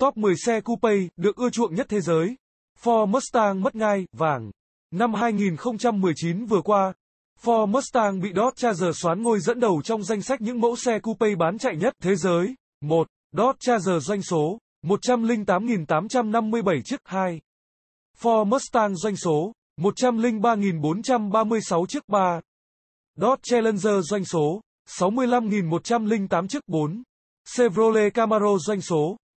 Top 10 xe coupe được ưa chuộng nhất thế giới. Ford Mustang mất ngay vàng. Năm 2019 vừa qua, Ford Mustang bị Dodge Charger xoán ngôi dẫn đầu trong danh sách những mẫu xe coupe bán chạy nhất thế giới. 1. Dodge Charger doanh số 108.857 chiếc 2. Ford Mustang doanh số 103.436 chiếc 3. Dodge Challenger doanh số 65.108 chiếc 4. Chevrolet Camaro doanh số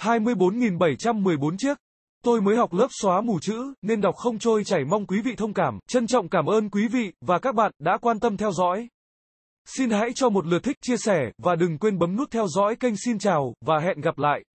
24.714 chiếc. Tôi mới học lớp xóa mù chữ, nên đọc không trôi chảy mong quý vị thông cảm. Trân trọng cảm ơn quý vị và các bạn đã quan tâm theo dõi. Xin hãy cho một lượt thích, chia sẻ, và đừng quên bấm nút theo dõi kênh xin chào, và hẹn gặp lại.